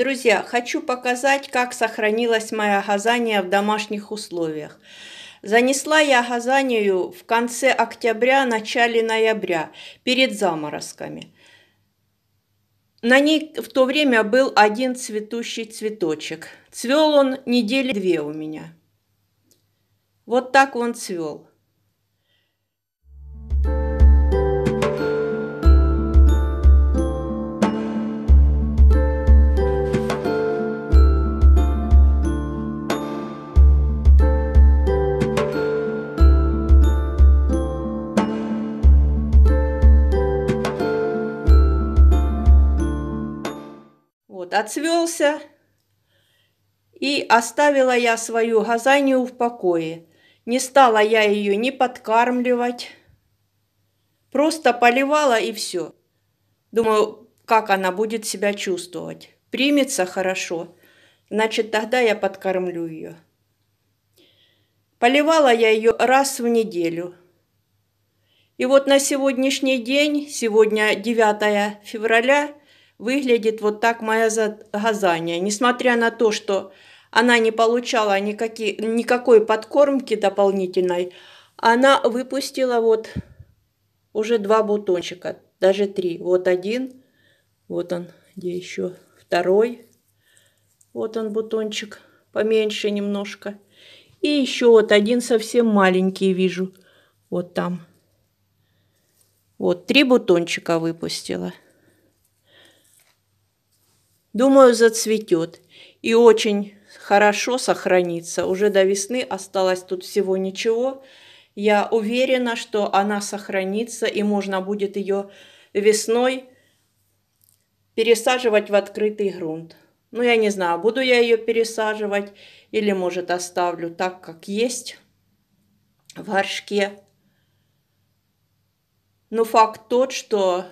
Друзья, хочу показать, как сохранилась моя газания в домашних условиях. Занесла я газанию в конце октября, начале ноября, перед заморозками. На ней в то время был один цветущий цветочек. Цвел он недели две у меня. Вот так он цвел. вот отцвелся, и оставила я свою газанию в покое. Не стала я ее ни подкармливать, просто поливала и все. Думаю, как она будет себя чувствовать. Примется хорошо, значит тогда я подкормлю ее. Поливала я ее раз в неделю. И вот на сегодняшний день, сегодня 9 февраля, выглядит вот так моя загазание. Несмотря на то, что она не получала никакие, никакой подкормки дополнительной, она выпустила вот уже два бутончика, даже три. Вот один, вот он, где еще второй. Вот он бутончик, поменьше немножко. И еще вот один совсем маленький вижу, вот там. Вот, три бутончика выпустила. Думаю, зацветет и очень хорошо сохранится. Уже до весны осталось тут всего ничего. Я уверена, что она сохранится и можно будет ее весной пересаживать в открытый грунт. Ну, я не знаю, буду я ее пересаживать или, может, оставлю так, как есть в горшке. Но факт тот, что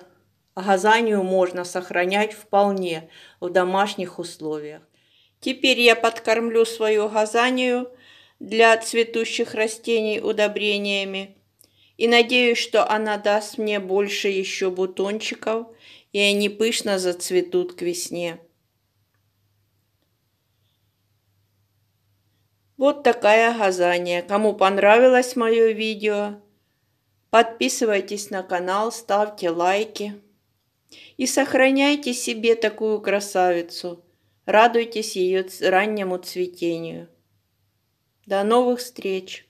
Газанию можно сохранять вполне в домашних условиях. Теперь я подкормлю свою газанию для цветущих растений удобрениями и надеюсь, что она даст мне больше еще бутончиков, и они пышно зацветут к весне. Вот такая газания. Кому понравилось мое видео, подписывайтесь на канал, ставьте лайки. И сохраняйте себе такую красавицу. Радуйтесь ее раннему цветению. До новых встреч!